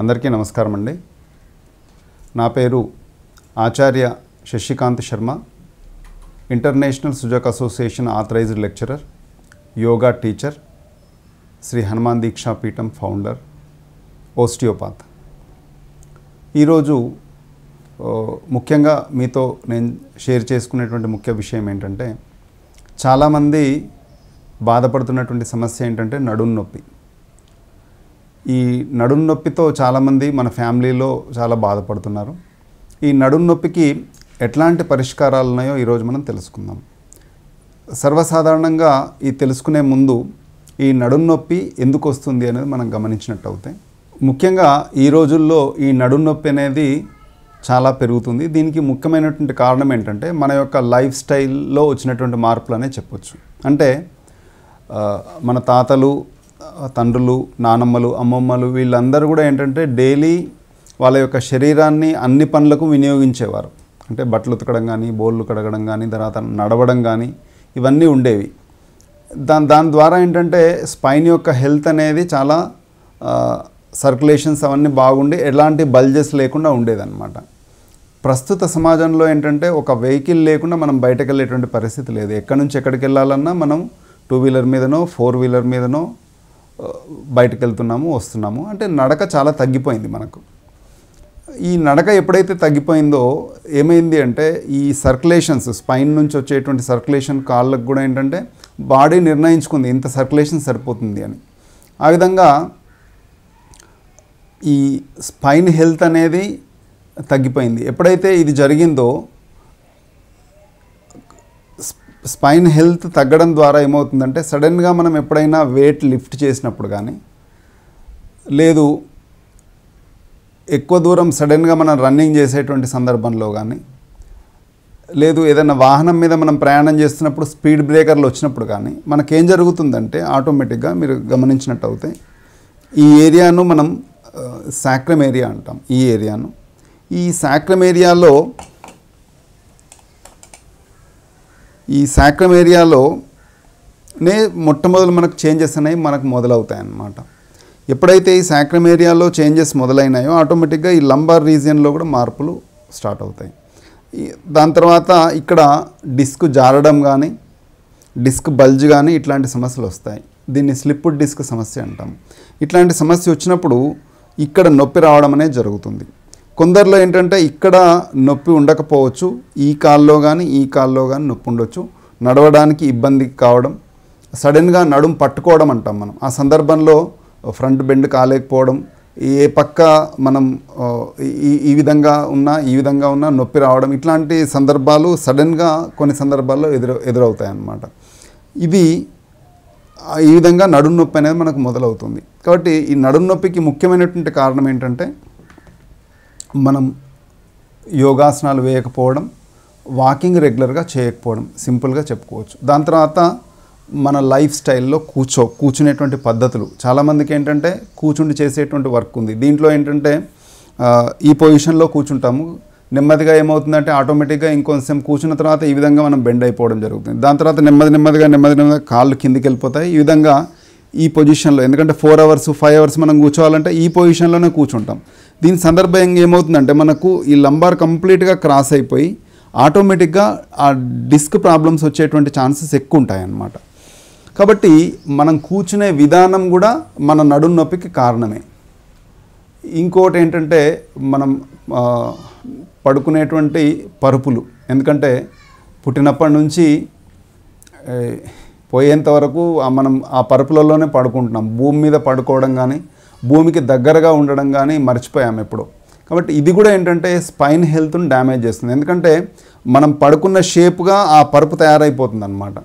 అందరికీ నమస్కారం అండి నా పేరు Acharya Shashikant Sharma international Sujok association authorized lecturer yoga teacher Shri Hanuman Deeksha Peetham founder ఓస్టియోపాత్ ఈరోజు ముఖ్యంగా మీతో నేను షేర్ చేసుకునేటువంటి ముఖ్య విషయం ఏంటంటే చాలామంది బాధపడుతున్నటువంటి సమస్య ఏంటంటే నడుం నొప్పి ఈ నడుం నొప్పితో చాలామంది మన ఫ్యామిలీలో చాలా బాధపడుతున్నారు ఈ నడుం నొప్పికి ఎట్లాంటి పరిష్కారాలు ఉన్నాయో ఈరోజు మనం తెలుసుకుందాం సర్వసాధారణంగా ఈ తెలుసుకునే ముందు ఈ నడుం నొప్పి ఎందుకు వస్తుంది అనేది మనం గమనించినట్టు అవుతాయి ముఖ్యంగా ఈ రోజుల్లో ఈ నడుం నొప్పి అనేది చాలా పెరుగుతుంది దీనికి ముఖ్యమైనటువంటి కారణం ఏంటంటే మన యొక్క లైఫ్ స్టైల్లో వచ్చినటువంటి అనే చెప్పొచ్చు అంటే మన తాతలు తండ్రులు నానమ్మలు అమ్మమ్మలు వీళ్ళందరూ కూడా ఏంటంటే డైలీ వాళ్ళ యొక్క శరీరాన్ని అన్ని పనులకు వినియోగించేవారు అంటే బట్టలు ఉతకడం కానీ బోళ్ళు కడగడం కానీ తర్వాత నడవడం కానీ ఇవన్నీ ఉండేవి దాని దాని ద్వారా ఏంటంటే స్పైన్ యొక్క హెల్త్ అనేది చాలా సర్క్యులేషన్స్ అవన్నీ బాగుండి ఎలాంటి బల్జెస్ లేకుండా ఉండేదన్నమాట ప్రస్తుత సమాజంలో ఏంటంటే ఒక వెహికల్ లేకుండా మనం బయటకు వెళ్ళేటువంటి పరిస్థితి లేదు ఎక్కడి నుంచి ఎక్కడికి వెళ్ళాలన్నా మనం టూ వీలర్ మీదనో ఫోర్ వీలర్ మీదనో బయటకు వెళ్తున్నాము వస్తున్నాము అంటే నడక చాలా తగ్గిపోయింది మనకు ఈ నడక ఎప్పుడైతే తగ్గిపోయిందో ఏమైంది అంటే ఈ సర్క్యులేషన్స్ స్పైన్ నుంచి వచ్చేటువంటి సర్క్యులేషన్ కాళ్ళకు కూడా ఏంటంటే బాడీ నిర్ణయించుకుంది ఇంత సర్క్యులేషన్ సరిపోతుంది అని ఆ విధంగా ఈ స్పైన్ హెల్త్ అనేది తగ్గిపోయింది ఎప్పుడైతే ఇది జరిగిందో స్పైన్ హెల్త్ తగ్గడం ద్వారా ఏమవుతుందంటే సడన్గా మనం ఎప్పుడైనా వెయిట్ లిఫ్ట్ చేసినప్పుడు కానీ లేదు ఎక్కువ దూరం సడన్గా మనం రన్నింగ్ చేసేటువంటి సందర్భంలో కానీ లేదు ఏదైనా వాహనం మీద మనం ప్రయాణం చేస్తున్నప్పుడు స్పీడ్ బ్రేకర్లు వచ్చినప్పుడు కానీ మనకేం జరుగుతుందంటే ఆటోమేటిక్గా మీరు గమనించినట్టు అవుతే ఈ ఏరియాను మనం సాక్రమ్ ఏరియా అంటాం ఈ ఏరియాను ఈ సాక్రమ్ ఏరియాలో ఈ శాక్రమ్ ఏరియాలో నే మొట్టమొదలు మనకు చేంజెస్ అనేవి మనకు మొదలవుతాయి అన్నమాట ఎప్పుడైతే ఈ శాక్రమ్ ఏరియాలో చేంజెస్ మొదలైనాయో ఆటోమేటిక్గా ఈ లంబార్ రీజియన్లో కూడా మార్పులు స్టార్ట్ అవుతాయి దాని తర్వాత ఇక్కడ డిస్క్ జారడం కానీ డిస్క్ బల్జ్ కానీ ఇట్లాంటి సమస్యలు వస్తాయి దీన్ని స్లిప్ డిస్క్ సమస్య అంటాం ఇట్లాంటి సమస్య వచ్చినప్పుడు ఇక్కడ నొప్పి రావడం అనేది జరుగుతుంది కొందరిలో ఏంటంటే ఇక్కడ నొప్పి ఉండకపోవచ్చు ఈ కాల్లో కానీ ఈ కాల్లో కానీ నొప్పి ఉండొచ్చు నడవడానికి ఇబ్బంది కావడం సడన్గా నడుము పట్టుకోవడం అంటాం మనం ఆ సందర్భంలో ఫ్రంట్ బెండ్ కాలేకపోవడం ఏ పక్క మనం ఈ ఈ విధంగా ఉన్నా ఈ విధంగా ఉన్నా నొప్పి రావడం ఇట్లాంటి సందర్భాలు సడన్గా కొన్ని సందర్భాల్లో ఎదురు ఎదురవుతాయి అన్నమాట ఇది ఈ విధంగా నడుము నొప్పి అనేది మనకు మొదలవుతుంది కాబట్టి ఈ నడుము నొప్పికి ముఖ్యమైనటువంటి కారణం ఏంటంటే మనం యోగాసనాలు వేయకపోవడం వాకింగ్ రెగ్యులర్గా చేయకపోవడం సింపుల్గా చెప్పుకోవచ్చు దాని తర్వాత మన లైఫ్ స్టైల్లో కూర్చో కూర్చునేటువంటి పద్ధతులు చాలామందికి ఏంటంటే కూర్చుండి చేసేటువంటి వర్క్ ఉంది దీంట్లో ఏంటంటే ఈ పొజిషన్లో కూర్చుంటాము నెమ్మదిగా ఏమవుతుందంటే ఆటోమేటిక్గా ఇంకొంచెం కూర్చున్న తర్వాత ఈ విధంగా మనం బెండ్ అయిపోవడం జరుగుతుంది దాని తర్వాత నెమ్మది నెమ్మదిగా నెమ్మది నెమ్మదిగా కాళ్ళు కిందికి వెళ్ళిపోతాయి ఈ విధంగా ఈ పొజిషన్లో ఎందుకంటే ఫోర్ అవర్స్ ఫైవ్ అవర్స్ మనం కూర్చోవాలంటే ఈ పొజిషన్లోనే కూర్చుంటాం దీని సందర్భంగా ఏమవుతుందంటే మనకు ఈ లంబార్ కంప్లీట్గా క్రాస్ అయిపోయి ఆటోమేటిక్గా ఆ డిస్క్ ప్రాబ్లమ్స్ వచ్చేటువంటి ఛాన్సెస్ ఎక్కువ ఉంటాయన్నమాట కాబట్టి మనం కూర్చునే విధానం కూడా మన నడు నొప్పికి కారణమే ఇంకోటి ఏంటంటే మనం పడుకునేటువంటి పరుపులు ఎందుకంటే పుట్టినప్పటి నుంచి పోయేంత వరకు మనం ఆ పరుపులలోనే పడుకుంటున్నాం భూమి మీద పడుకోవడం కానీ భూమికి దగ్గరగా ఉండడం కానీ మర్చిపోయాము ఎప్పుడు కాబట్టి ఇది కూడా ఏంటంటే స్పైన్ హెల్త్ను డ్యామేజ్ చేస్తుంది ఎందుకంటే మనం పడుకున్న షేప్గా ఆ పరుపు తయారైపోతుంది అనమాట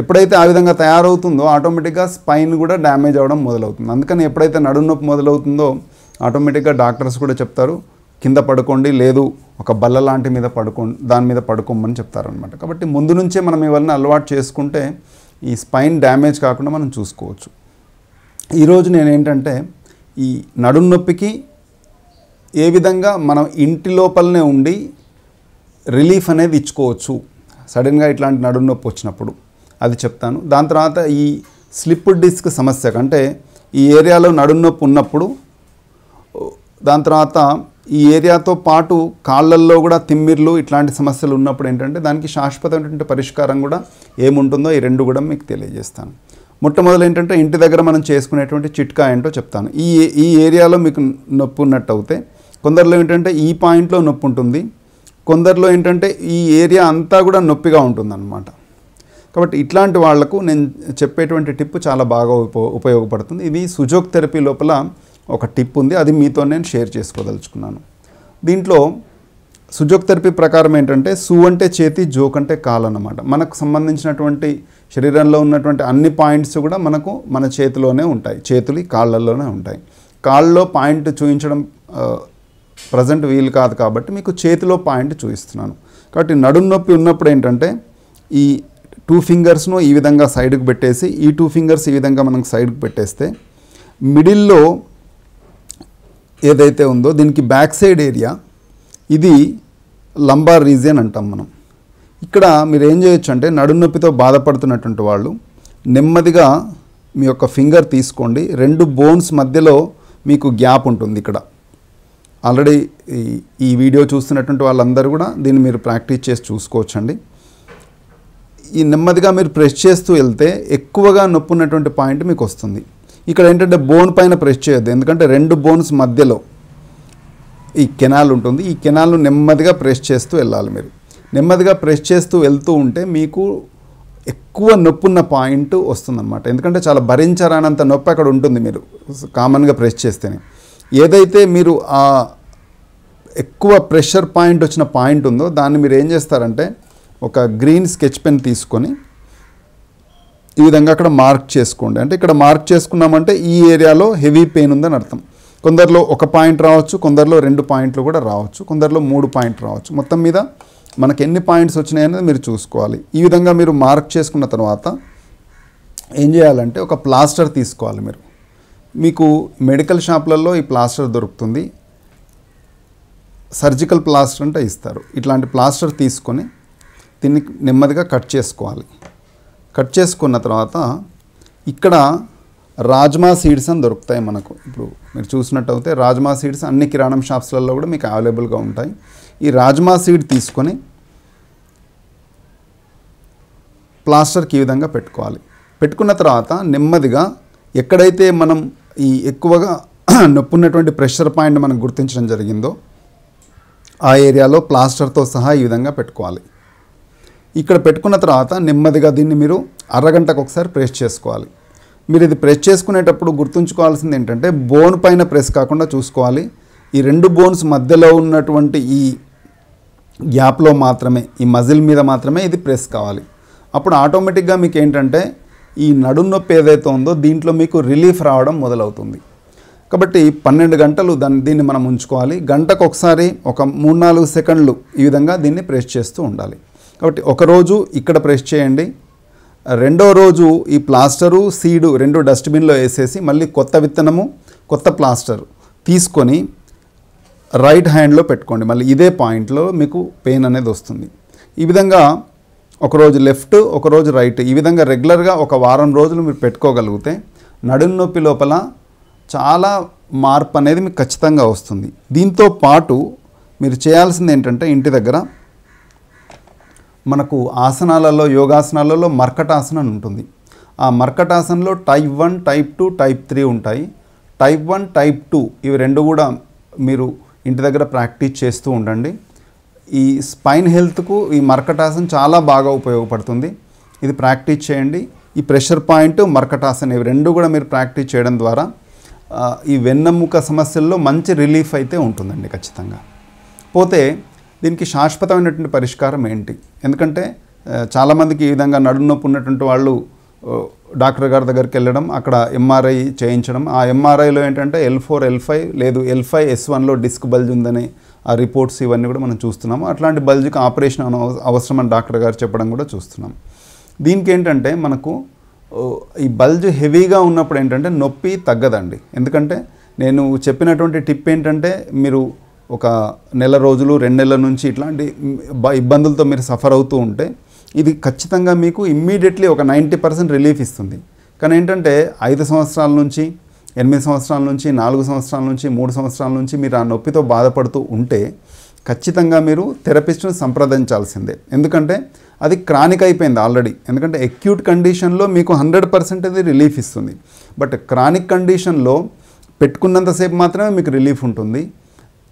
ఎప్పుడైతే ఆ విధంగా తయారవుతుందో ఆటోమేటిక్గా స్పైన్ కూడా డ్యామేజ్ అవ్వడం మొదలవుతుంది అందుకని ఎప్పుడైతే నొప్పి మొదలవుతుందో ఆటోమేటిక్గా డాక్టర్స్ కూడా చెప్తారు కింద పడుకోండి లేదు ఒక బల్ల లాంటి మీద పడుకో దాని మీద పడుకోమని చెప్తారనమాట కాబట్టి ముందు నుంచే మనం ఇవన్నీ అలవాటు చేసుకుంటే ఈ స్పైన్ డ్యామేజ్ కాకుండా మనం చూసుకోవచ్చు ఈరోజు నేనేంటంటే ఈ నడుం నొప్పికి ఏ విధంగా మనం ఇంటి లోపలనే ఉండి రిలీఫ్ అనేది ఇచ్చుకోవచ్చు సడన్గా ఇట్లాంటి నడుం నొప్పి వచ్చినప్పుడు అది చెప్తాను దాని తర్వాత ఈ స్లిప్ డిస్క్ సమస్య కంటే ఈ ఏరియాలో నడుం నొప్పి ఉన్నప్పుడు దాని తర్వాత ఈ ఏరియాతో పాటు కాళ్ళల్లో కూడా తిమ్మిర్లు ఇట్లాంటి సమస్యలు ఉన్నప్పుడు ఏంటంటే దానికి శాశ్వతమైనటువంటి పరిష్కారం కూడా ఏముంటుందో ఈ రెండు కూడా మీకు తెలియజేస్తాను మొట్టమొదలు ఏంటంటే ఇంటి దగ్గర మనం చేసుకునేటువంటి చిట్కా ఏంటో చెప్తాను ఈ ఈ ఏరియాలో మీకు నొప్పి ఉన్నట్టు అవుతే కొందరిలో ఏంటంటే ఈ పాయింట్లో నొప్పి ఉంటుంది కొందరిలో ఏంటంటే ఈ ఏరియా అంతా కూడా నొప్పిగా ఉంటుందన్నమాట కాబట్టి ఇట్లాంటి వాళ్లకు నేను చెప్పేటువంటి టిప్ చాలా బాగా ఉపయోగపడుతుంది ఇది సుజోక్ థెరపీ లోపల ఒక టిప్ ఉంది అది మీతో నేను షేర్ చేసుకోదలుచుకున్నాను దీంట్లో సుజోక్ థెరపీ ప్రకారం ఏంటంటే సు అంటే చేతి జోక్ అంటే కాలు అన్నమాట మనకు సంబంధించినటువంటి శరీరంలో ఉన్నటువంటి అన్ని పాయింట్స్ కూడా మనకు మన చేతిలోనే ఉంటాయి చేతులు కాళ్ళల్లోనే ఉంటాయి కాళ్ళలో పాయింట్ చూపించడం ప్రజెంట్ వీలు కాదు కాబట్టి మీకు చేతిలో పాయింట్ చూపిస్తున్నాను కాబట్టి నడుం నొప్పి ఉన్నప్పుడు ఏంటంటే ఈ టూ ఫింగర్స్ను ఈ విధంగా సైడ్కు పెట్టేసి ఈ టూ ఫింగర్స్ ఈ విధంగా మనం సైడ్కు పెట్టేస్తే మిడిల్లో ఏదైతే ఉందో దీనికి బ్యాక్ సైడ్ ఏరియా ఇది లంబార్ రీజియన్ అంటాం మనం ఇక్కడ మీరు ఏం చేయొచ్చు అంటే నడునొప్పితో బాధపడుతున్నటువంటి వాళ్ళు నెమ్మదిగా మీ యొక్క ఫింగర్ తీసుకోండి రెండు బోన్స్ మధ్యలో మీకు గ్యాప్ ఉంటుంది ఇక్కడ ఆల్రెడీ ఈ వీడియో చూస్తున్నటువంటి వాళ్ళందరూ కూడా దీన్ని మీరు ప్రాక్టీస్ చేసి చూసుకోవచ్చండి ఈ నెమ్మదిగా మీరు ప్రెస్ చేస్తూ వెళ్తే ఎక్కువగా నొప్పి ఉన్నటువంటి పాయింట్ మీకు వస్తుంది ఇక్కడ ఏంటంటే బోన్ పైన ప్రెస్ చేయొద్దు ఎందుకంటే రెండు బోన్స్ మధ్యలో ఈ కెనాల్ ఉంటుంది ఈ కెనాల్ను నెమ్మదిగా ప్రెస్ చేస్తూ వెళ్ళాలి మీరు నెమ్మదిగా ప్రెస్ చేస్తూ వెళ్తూ ఉంటే మీకు ఎక్కువ నొప్పున్న పాయింట్ వస్తుందన్నమాట ఎందుకంటే చాలా భరించరానంత నొప్పి అక్కడ ఉంటుంది మీరు కామన్గా ప్రెస్ చేస్తేనే ఏదైతే మీరు ఆ ఎక్కువ ప్రెషర్ పాయింట్ వచ్చిన పాయింట్ ఉందో దాన్ని మీరు ఏం చేస్తారంటే ఒక గ్రీన్ స్కెచ్ పెన్ తీసుకొని ఈ విధంగా అక్కడ మార్క్ చేసుకోండి అంటే ఇక్కడ మార్క్ చేసుకున్నామంటే ఈ ఏరియాలో హెవీ పెయిన్ ఉందని అర్థం కొందరిలో ఒక పాయింట్ రావచ్చు కొందరిలో రెండు పాయింట్లు కూడా రావచ్చు కొందరిలో మూడు పాయింట్ రావచ్చు మొత్తం మీద మనకు ఎన్ని పాయింట్స్ వచ్చినాయి అనేది మీరు చూసుకోవాలి ఈ విధంగా మీరు మార్క్ చేసుకున్న తర్వాత ఏం చేయాలంటే ఒక ప్లాస్టర్ తీసుకోవాలి మీరు మీకు మెడికల్ షాప్లలో ఈ ప్లాస్టర్ దొరుకుతుంది సర్జికల్ ప్లాస్టర్ అంటే ఇస్తారు ఇట్లాంటి ప్లాస్టర్ తీసుకొని దీన్ని నెమ్మదిగా కట్ చేసుకోవాలి కట్ చేసుకున్న తర్వాత ఇక్కడ రాజ్మా సీడ్స్ అని దొరుకుతాయి మనకు ఇప్పుడు మీరు చూసినట్టయితే రాజ్మా సీడ్స్ అన్ని కిరాణం షాప్స్లలో కూడా మీకు అవైలబుల్గా ఉంటాయి ఈ రాజ్మా సీడ్ తీసుకొని ప్లాస్టర్కి ఈ విధంగా పెట్టుకోవాలి పెట్టుకున్న తర్వాత నెమ్మదిగా ఎక్కడైతే మనం ఈ ఎక్కువగా నొప్పి ఉన్నటువంటి ప్రెషర్ పాయింట్ మనం గుర్తించడం జరిగిందో ఆ ఏరియాలో ప్లాస్టర్తో సహా ఈ విధంగా పెట్టుకోవాలి ఇక్కడ పెట్టుకున్న తర్వాత నెమ్మదిగా దీన్ని మీరు అరగంటకు ఒకసారి ప్రెస్ చేసుకోవాలి మీరు ఇది ప్రెస్ చేసుకునేటప్పుడు గుర్తుంచుకోవాల్సింది ఏంటంటే బోన్ పైన ప్రెస్ కాకుండా చూసుకోవాలి ఈ రెండు బోన్స్ మధ్యలో ఉన్నటువంటి ఈ గ్యాప్లో మాత్రమే ఈ మజిల్ మీద మాత్రమే ఇది ప్రెస్ కావాలి అప్పుడు ఆటోమేటిక్గా మీకు ఏంటంటే ఈ నడుము నొప్పి ఏదైతే ఉందో దీంట్లో మీకు రిలీఫ్ రావడం మొదలవుతుంది కాబట్టి పన్నెండు గంటలు దాన్ని దీన్ని మనం ఉంచుకోవాలి గంటకు ఒకసారి ఒక మూడు నాలుగు సెకండ్లు ఈ విధంగా దీన్ని ప్రెస్ చేస్తూ ఉండాలి కాబట్టి ఒకరోజు ఇక్కడ ప్రెస్ చేయండి రెండో రోజు ఈ ప్లాస్టరు సీడు రెండు డస్ట్బిన్లో వేసేసి మళ్ళీ కొత్త విత్తనము కొత్త ప్లాస్టర్ తీసుకొని రైట్ హ్యాండ్లో పెట్టుకోండి మళ్ళీ ఇదే పాయింట్లో మీకు పెయిన్ అనేది వస్తుంది ఈ విధంగా ఒకరోజు లెఫ్ట్ ఒకరోజు రైట్ ఈ విధంగా రెగ్యులర్గా ఒక వారం రోజులు మీరు పెట్టుకోగలిగితే నడుము నొప్పి లోపల చాలా మార్పు అనేది మీకు ఖచ్చితంగా వస్తుంది దీంతో పాటు మీరు చేయాల్సింది ఏంటంటే ఇంటి దగ్గర మనకు ఆసనాలలో యోగాసనాలలో మర్కటాసనం ఉంటుంది ఆ మర్కటాసనలో type one type two type three ఉంటాయి టైప్ వన్ టైప్ టూ ఇవి రెండు కూడా మీరు ఇంటి దగ్గర ప్రాక్టీస్ చేస్తూ ఉండండి ఈ స్పైన్ హెల్త్కు ఈ మర్కటాసన్ చాలా బాగా ఉపయోగపడుతుంది ఇది ప్రాక్టీస్ చేయండి ఈ ప్రెషర్ పాయింట్ మర్కటాసన్ ఇవి రెండు కూడా మీరు ప్రాక్టీస్ చేయడం ద్వారా ఈ వెన్నెముక సమస్యల్లో మంచి రిలీఫ్ అయితే ఉంటుందండి ఖచ్చితంగా పోతే దీనికి శాశ్వతమైనటువంటి పరిష్కారం ఏంటి ఎందుకంటే చాలామందికి ఈ విధంగా నొప్పు ఉన్నటువంటి వాళ్ళు డాక్టర్ గారి దగ్గరికి వెళ్ళడం అక్కడ ఎంఆర్ఐ చేయించడం ఆ ఎంఆర్ఐలో ఏంటంటే ఎల్ ఫోర్ ఎల్ ఫైవ్ లేదు ఎల్ ఫైవ్ ఎస్ వన్లో డిస్క్ బల్జ్ ఉందని ఆ రిపోర్ట్స్ ఇవన్నీ కూడా మనం చూస్తున్నాము అట్లాంటి బల్జ్కి ఆపరేషన్ అవసరం అని డాక్టర్ గారు చెప్పడం కూడా చూస్తున్నాం దీనికి ఏంటంటే మనకు ఈ బల్జ్ హెవీగా ఉన్నప్పుడు ఏంటంటే నొప్పి తగ్గదండి ఎందుకంటే నేను చెప్పినటువంటి టిప్ ఏంటంటే మీరు ఒక నెల రోజులు రెండు నెలల నుంచి ఇట్లాంటి ఇబ్బందులతో మీరు సఫర్ అవుతూ ఉంటే ఇది ఖచ్చితంగా మీకు ఇమ్మీడియట్లీ ఒక నైంటీ పర్సెంట్ రిలీఫ్ ఇస్తుంది కానీ ఏంటంటే ఐదు సంవత్సరాల నుంచి ఎనిమిది సంవత్సరాల నుంచి నాలుగు సంవత్సరాల నుంచి మూడు సంవత్సరాల నుంచి మీరు ఆ నొప్పితో బాధపడుతూ ఉంటే ఖచ్చితంగా మీరు థెరపిస్ట్ను సంప్రదించాల్సిందే ఎందుకంటే అది క్రానిక్ అయిపోయింది ఆల్రెడీ ఎందుకంటే అక్యూట్ కండిషన్లో మీకు హండ్రెడ్ పర్సెంట్ అది రిలీఫ్ ఇస్తుంది బట్ క్రానిక్ కండిషన్లో పెట్టుకున్నంతసేపు మాత్రమే మీకు రిలీఫ్ ఉంటుంది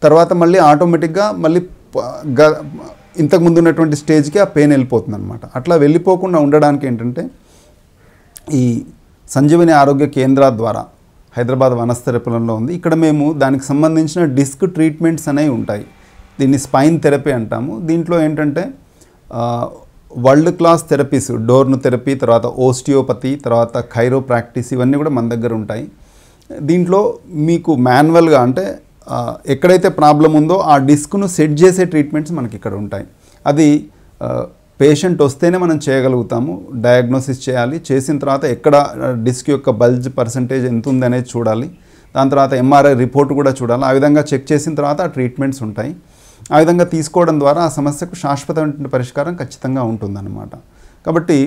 తర్వాత మళ్ళీ ఆటోమేటిక్గా మళ్ళీ ఇంతకుముందు ఉన్నటువంటి స్టేజ్కి ఆ పెయిన్ వెళ్ళిపోతుంది అనమాట అట్లా వెళ్ళిపోకుండా ఉండడానికి ఏంటంటే ఈ సంజీవని ఆరోగ్య కేంద్రాల ద్వారా హైదరాబాద్ వనస్థెరపులంలో ఉంది ఇక్కడ మేము దానికి సంబంధించిన డిస్క్ ట్రీట్మెంట్స్ అనేవి ఉంటాయి దీన్ని స్పైన్ థెరపీ అంటాము దీంట్లో ఏంటంటే వరల్డ్ క్లాస్ థెరపీస్ డోర్ను థెరపీ తర్వాత ఓస్టియోపతి తర్వాత ఖైరో ప్రాక్టీస్ ఇవన్నీ కూడా మన దగ్గర ఉంటాయి దీంట్లో మీకు మాన్యువల్గా అంటే ఎక్కడైతే ప్రాబ్లం ఉందో ఆ డిస్క్ను సెట్ చేసే ట్రీట్మెంట్స్ మనకి ఇక్కడ ఉంటాయి అది పేషెంట్ వస్తేనే మనం చేయగలుగుతాము డయాగ్నోసిస్ చేయాలి చేసిన తర్వాత ఎక్కడ డిస్క్ యొక్క బల్జ్ పర్సంటేజ్ ఎంత ఉందనేది చూడాలి దాని తర్వాత ఎంఆర్ఐ రిపోర్ట్ కూడా చూడాలి ఆ విధంగా చెక్ చేసిన తర్వాత ఆ ట్రీట్మెంట్స్ ఉంటాయి ఆ విధంగా తీసుకోవడం ద్వారా ఆ సమస్యకు శాశ్వతమైన పరిష్కారం ఖచ్చితంగా ఉంటుందన్నమాట కాబట్టి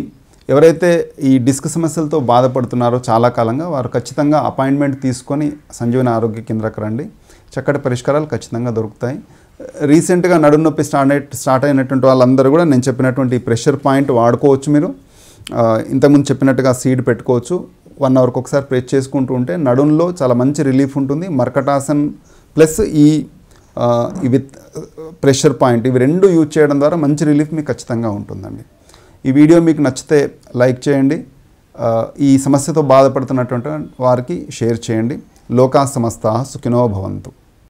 ఎవరైతే ఈ డిస్క్ సమస్యలతో బాధపడుతున్నారో చాలా కాలంగా వారు ఖచ్చితంగా అపాయింట్మెంట్ తీసుకొని సంజీవన ఆరోగ్య కేంద్రకు రండి చక్కటి పరిష్కారాలు ఖచ్చితంగా దొరుకుతాయి రీసెంట్గా నడుము నొప్పి స్టార్ట్ అయి స్టార్ట్ అయినటువంటి వాళ్ళందరూ కూడా నేను చెప్పినటువంటి ప్రెషర్ పాయింట్ వాడుకోవచ్చు మీరు ఇంతకుముందు చెప్పినట్టుగా సీడ్ పెట్టుకోవచ్చు వన్ అవర్కి ఒకసారి ప్రెస్ చేసుకుంటూ ఉంటే నడుంలో చాలా మంచి రిలీఫ్ ఉంటుంది మర్కటాసన్ ప్లస్ ఈ విత్ ప్రెషర్ పాయింట్ ఇవి రెండు యూజ్ చేయడం ద్వారా మంచి రిలీఫ్ మీకు ఖచ్చితంగా ఉంటుందండి ఈ వీడియో మీకు నచ్చితే లైక్ చేయండి ఈ సమస్యతో బాధపడుతున్నటువంటి వారికి షేర్ చేయండి లోకా సమస్త సుఖినో భవంతు